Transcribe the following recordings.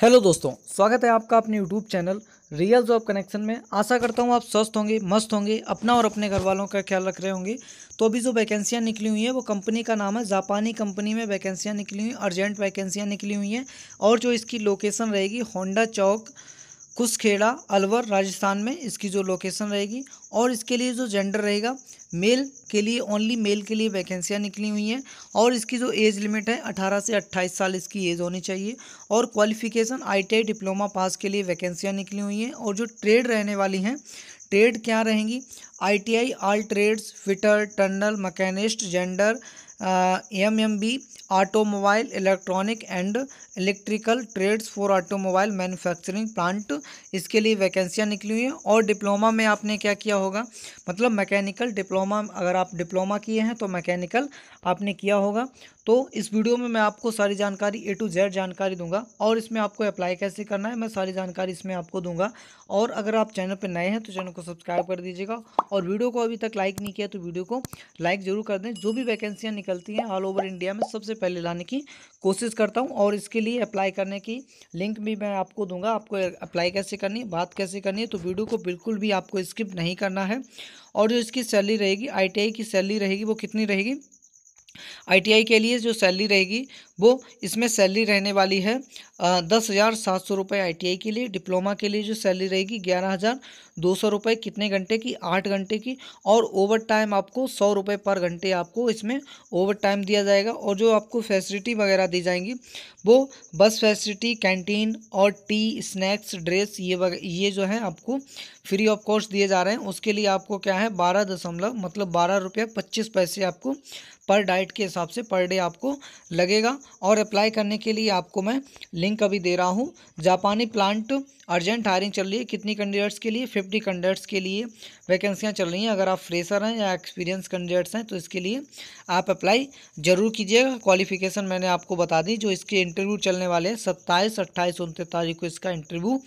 hello दोस्तों स्वागत है आपका अपने YouTube channel real job connection में आशा करता हूँ आप स्वस्थ होंगे मस्त होंगे अपना और अपने घर वालों का ख्याल रख रहे होंगे तो अभी जो वैकेंसियाँ निकली हुई हैं वो कंपनी का नाम है जापानी कंपनी में वैकेंसियाँ निकली हुई अर्जेंट वैकेंसियाँ निकली हुई हैं और जो इसकी लोकेसन रहेगी होंडा चौक कुशखेड़ा अलवर राजस्थान में इसकी जो लोकेसन रहेगी और इसके लिए जो जेंडर रहेगा मेल के लिए ओनली मेल के लिए वैकेंसियाँ निकली हुई हैं और इसकी जो एज लिमिट है 18 से 28 साल इसकी एज होनी चाहिए और क्वालिफिकेशन आईटीआई डिप्लोमा पास के लिए वैकेंसियाँ निकली हुई हैं और जो ट्रेड रहने वाली हैं ट्रेड क्या रहेंगी ITI all trades fitter turner machinist gender M M B automobile electronic and electrical trades for automobile manufacturing plant इसके लिए वैकेंसियाँ निकली हुई हैं और डिप्लोमा में आपने क्या किया होगा मतलब मैकेनिकल डिप्लोमा अगर आप डिप्लोमा किए हैं तो मैकेनिकल आपने किया होगा तो इस वीडियो में मैं आपको सारी जानकारी ए टू जेड जानकारी दूंगा और इसमें आपको अप्लाई कैसे करना है मैं सारी जानकारी इसमें आपको दूंगा और अगर आप चैनल पर नए हैं तो चैनल को सब्सक्राइब कर दीजिएगा और वीडियो को अभी तक लाइक नहीं किया तो वीडियो को लाइक ज़रूर कर दें जो भी वैकेंसियाँ निकलती हैं ऑल ओवर इंडिया में सबसे पहले लाने की कोशिश करता हूं और इसके लिए अप्लाई करने की लिंक भी मैं आपको दूंगा आपको अप्लाई कैसे करनी है बात कैसे करनी है तो वीडियो को बिल्कुल भी आपको स्किप नहीं करना है और जो इसकी सैलरी रहेगी आई की सैलरी रहेगी वो कितनी रहेगी आई के लिए जो सैलरी रहेगी वो इसमें सैलरी रहने वाली है दस हज़ार सात सौ रुपये आई के लिए डिप्लोमा के लिए जो सैलरी रहेगी ग्यारह हज़ार दो सौ रुपये कितने घंटे की आठ घंटे की और ओवर टाइम आपको सौ रुपये पर घंटे आपको इसमें ओवर टाइम दिया जाएगा और जो आपको फैसिलिटी वगैरह दी जाएंगी वो बस फैसिलिटी कैंटीन और टी स्नैक्स ड्रेस ये ये जो है आपको फ्री ऑफ कॉस्ट दिए जा रहे हैं उसके लिए आपको क्या है बारह दशमलव मतलब बारह रुपया पच्चीस पैसे आपको पर डाइट के हिसाब से पर डे आपको लगेगा और अप्लाई करने के लिए आपको मैं लिंक अभी दे रहा हूँ जापानी प्लांट अर्जेंट हायरिंग चल रही है कितनी कैंडिडेट्स के लिए फिफ्टी कैंडिडेट्स के लिए वैकेंसियाँ चल रही हैं अगर आप फ्रेशर हैं या एक्सपीरियंस कैंडिडेट्स हैं तो इसके लिए आप अप्लाई ज़रूर कीजिएगा क्वालिफिकेशन मैंने आपको बता दी जो इसके इंटरव्यू चलने वाले हैं सत्ताईस अट्ठाईस उनतीस तारीख को इसका इंटरव्यू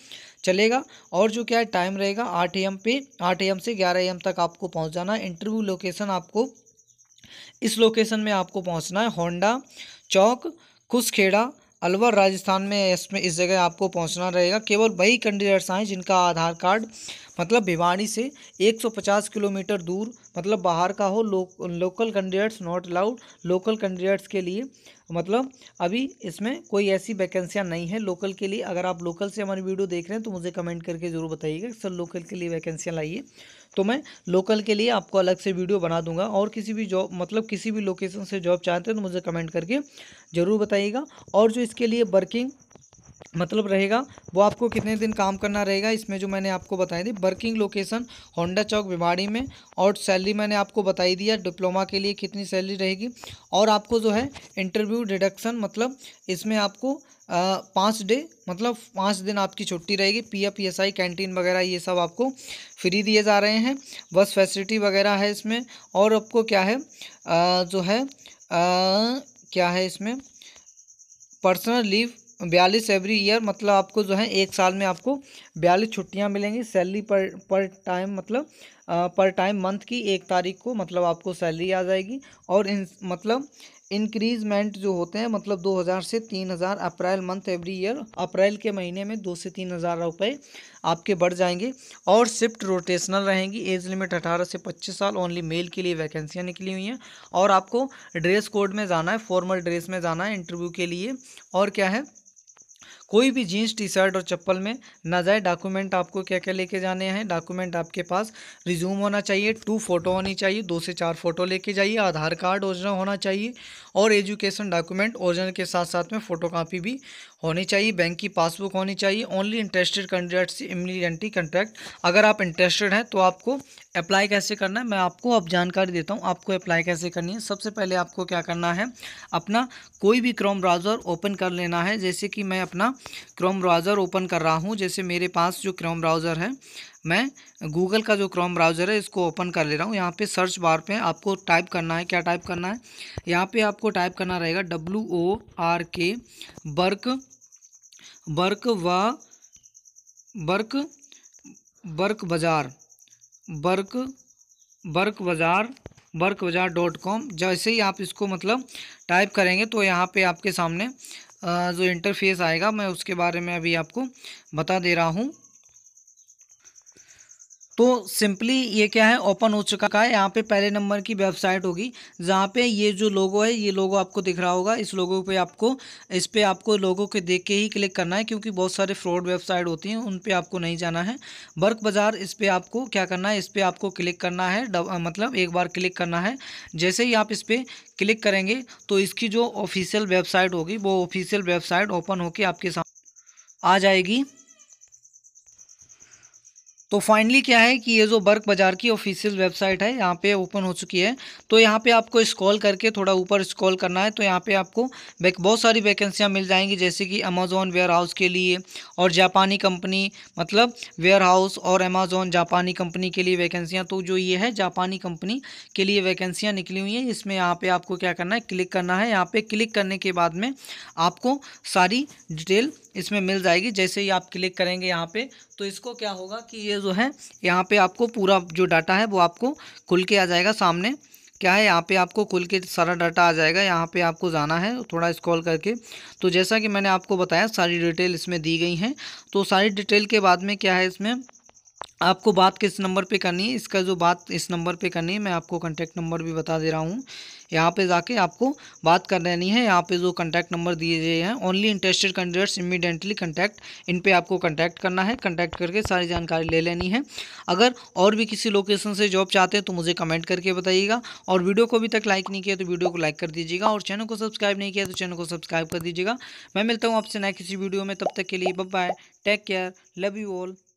चलेगा और जो क्या है टाइम रहेगा आठ एम पे आठ एम से ग्यारह एम तक आपको पहुँच जाना है इंटरव्यू लोकेशन आपको इस लोकेशन में आपको पहुंचना है होंडा चौक खुशखेड़ा अलवर राजस्थान में इसमें इस जगह आपको पहुंचना रहेगा केवल वही कैंडिडेट्स आएँ जिनका आधार कार्ड मतलब भिवानी से 150 किलोमीटर दूर मतलब बाहर का हो लो, local candidates not allowed local candidates के लिए मतलब अभी इसमें कोई ऐसी वैकेंसियाँ नहीं है लोकल के लिए अगर आप लोकल से हमारी वीडियो देख रहे हैं तो मुझे कमेंट करके ज़रूर बताइएगा सर लोकल के लिए वैकेंसियाँ लाइए तो मैं लोकल के लिए आपको अलग से वीडियो बना दूंगा और किसी भी जॉब मतलब किसी भी लोकेशन से जॉब चाहते हैं तो मुझे कमेंट करके ज़रूर बताइएगा और जो इसके लिए वर्किंग मतलब रहेगा वो आपको कितने दिन काम करना रहेगा इसमें जो मैंने आपको बताई थी working location Honda Chowk Bhiwadi में और सैलरी मैंने आपको बताई दिया डिप्लोमा के लिए कितनी सैलरी रहेगी और आपको जो है इंटरव्यू डिडक्शन मतलब इसमें आपको पाँच डे मतलब पाँच दिन आपकी छुट्टी रहेगी P F S I canteen वगैरह ये सब आपको फ्री दिए जा रहे हैं बस फैसिलिटी वगैरह है इसमें और आपको क्या है आ, जो है आ, क्या है इसमें पर्सनल लीव बयालीस एवरी ईयर मतलब आपको जो है एक साल में आपको बयालीस छुट्टियां मिलेंगी सैलरी पर पर टाइम मतलब आ, पर टाइम मंथ की एक तारीख को मतलब आपको सैलरी आ जाएगी और इन मतलब इंक्रीजमेंट जो होते हैं मतलब 2000 से 3000 April month every year April के महीने में दो से तीन हज़ार रुपये आपके बढ़ जाएंगे और शिफ्ट रोटेशनल रहेंगी एज लिमिट 18 से 25 साल ओनली मेल के लिए वैकेंसियाँ निकली हुई हैं और आपको ड्रेस कोड में जाना है फॉर्मल ड्रेस में जाना है इंटरव्यू के लिए और क्या है कोई भी जीन्स टी शर्ट और चप्पल में ना जाए डॉक्यूमेंट आपको क्या क्या लेके जाने हैं डॉक्यूमेंट आपके पास रिज्यूम होना चाहिए टू फ़ोटो होनी चाहिए दो से चार फ़ोटो लेके जाइए आधार कार्ड ओरिजिनल होना चाहिए और एजुकेशन डॉक्यूमेंट ओरिजिनल के साथ साथ में फ़ोटो भी होनी चाहिए बैंक की पासबुक होनी चाहिए ओनली इंटरेस्टेड कैंडिडेट से इमिलियंटी कंट्रैक्ट अगर आप इंटरेस्टेड हैं तो आपको अप्लाई कैसे करना है मैं आपको अब जानकारी देता हूँ आपको अप्लाई कैसे करनी है सबसे पहले आपको क्या करना है अपना कोई भी क्रोम ब्राउज़र ओपन कर लेना है जैसे कि मैं अपना क्रोम ब्राउज़र ओपन कर रहा हूँ जैसे मेरे पास जो क्रोम ब्राउज़र है मैं गूगल का जो क्रोम ब्राउज़र है इसको ओपन कर ले रहा हूँ यहाँ पे सर्च बार पे आपको टाइप करना है क्या टाइप करना है यहाँ पे आपको टाइप करना रहेगा डब्ल्यू ओ आर के बर्क बर्क व बर्क बर्क बाज़ार बर्क बर्क बाज़ार बर्क बाज़ार डॉट कॉम जैसे ही आप इसको मतलब टाइप करेंगे तो यहाँ पे आपके सामने जो इंटरफेस आएगा मैं उसके बारे में अभी आपको बता दे रहा हूँ तो सिंपली ये क्या है ओपन हो चुका है यहाँ पे पहले नंबर की वेबसाइट होगी जहाँ पे ये जो लोगो है ये लोगो आपको दिख रहा होगा इस लोगो पे आपको इस पर आपको लोगो के देख के ही क्लिक करना है क्योंकि बहुत सारे फ्रॉड वेबसाइट होती हैं उन पर आपको नहीं जाना है बर्क बाज़ार इस पर आपको क्या करना है इस पर आपको क्लिक करना है डब, मतलब एक बार क्लिक करना है जैसे ही आप इस पर क्लिक करेंगे तो इसकी जो ऑफिशियल वेबसाइट होगी वो ऑफिशियल वेबसाइट ओपन होकर आपके सामने आ जाएगी तो फाइनली क्या है कि ये जो बर्क बाज़ार की ऑफिशियल वेबसाइट है यहाँ पे ओपन हो चुकी है तो यहाँ पे आपको स्क्रॉल करके थोड़ा ऊपर स्क्रॉल करना है तो यहाँ पे आपको बहुत सारी वैकेंसियाँ मिल जाएंगी जैसे कि अमेज़ोन वेयर हाउस के लिए और जापानी कंपनी मतलब वेयर हाउस और अमेज़ोन जापानी कंपनी के लिए वैकेंसियाँ तो जो ये है जापानी कंपनी के लिए वैकेंसियाँ निकली हुई हैं इसमें यहाँ पर आपको क्या करना है क्लिक करना है यहाँ पर क्लिक करने के बाद में आपको सारी डिटेल इसमें मिल जाएगी जैसे ही आप क्लिक करेंगे यहाँ पर तो इसको क्या होगा कि ये जो है यहाँ पे आपको पूरा जो डाटा है वो आपको खुल के आ जाएगा सामने क्या है यहाँ पे आपको खुल के सारा डाटा आ जाएगा यहाँ पे आपको जाना है थोड़ा स्क्रॉल करके तो जैसा कि मैंने आपको बताया सारी डिटेल इसमें दी गई हैं तो सारी डिटेल के बाद में क्या है इसमें आपको बात किस नंबर पे करनी है इसका जो बात इस नंबर पे करनी है मैं आपको कॉन्टेक्ट नंबर भी बता दे रहा हूँ यहाँ पे जाके आपको बात कर लेनी है यहाँ पे जो कॉन्टैक्ट नंबर दिए गए हैं only interested candidates immediately contact इन पर आपको कॉन्टैक्ट करना है कंटैक्ट करके सारी जानकारी ले लेनी है अगर और भी किसी लोकेशन से जॉब चाहते हैं तो मुझे कमेंट करके बताइएगा और वीडियो को अभी तक लाइक नहीं किया तो वीडियो को लाइक कर दीजिएगा और चैनल को सब्सक्राइब नहीं किया तो चैनल को सब्सक्राइब कर दीजिएगा मैं मिलता हूँ आपसे नए किसी वीडियो में तब तक के लिए बब bye take care love you all